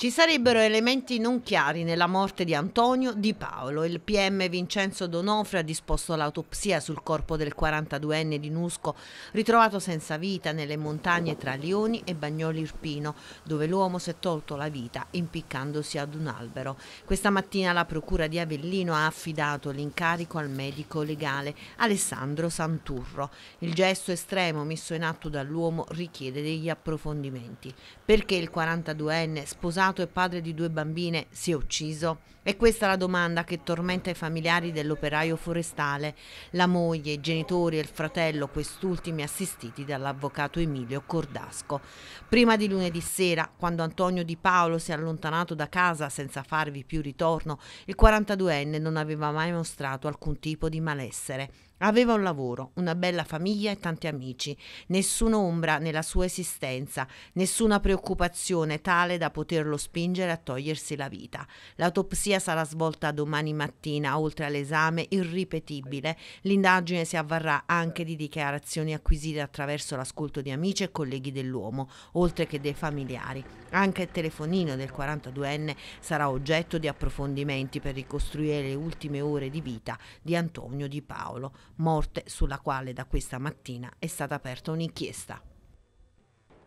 Ci sarebbero elementi non chiari nella morte di Antonio Di Paolo. Il PM Vincenzo Donofre ha disposto l'autopsia sul corpo del 42enne di Nusco, ritrovato senza vita nelle montagne tra Lioni e Bagnoli Irpino, dove l'uomo si è tolto la vita impiccandosi ad un albero. Questa mattina la procura di Avellino ha affidato l'incarico al medico legale Alessandro Santurro. Il gesto estremo messo in atto dall'uomo richiede degli approfondimenti. Perché il 42enne sposato sposato e padre di due bambine, si è ucciso? E questa è la domanda che tormenta i familiari dell'operaio forestale, la moglie, i genitori e il fratello, quest'ultimi assistiti dall'avvocato Emilio Cordasco. Prima di lunedì sera, quando Antonio Di Paolo si è allontanato da casa senza farvi più ritorno, il 42enne non aveva mai mostrato alcun tipo di malessere. Aveva un lavoro, una bella famiglia e tanti amici, nessuna ombra nella sua esistenza, nessuna preoccupazione tale da poterlo spingere a togliersi la vita. L'autopsia sarà svolta domani mattina, oltre all'esame irripetibile. L'indagine si avvarrà anche di dichiarazioni acquisite attraverso l'ascolto di amici e colleghi dell'uomo, oltre che dei familiari. Anche il telefonino del 42enne sarà oggetto di approfondimenti per ricostruire le ultime ore di vita di Antonio Di Paolo, morte sulla quale da questa mattina è stata aperta un'inchiesta.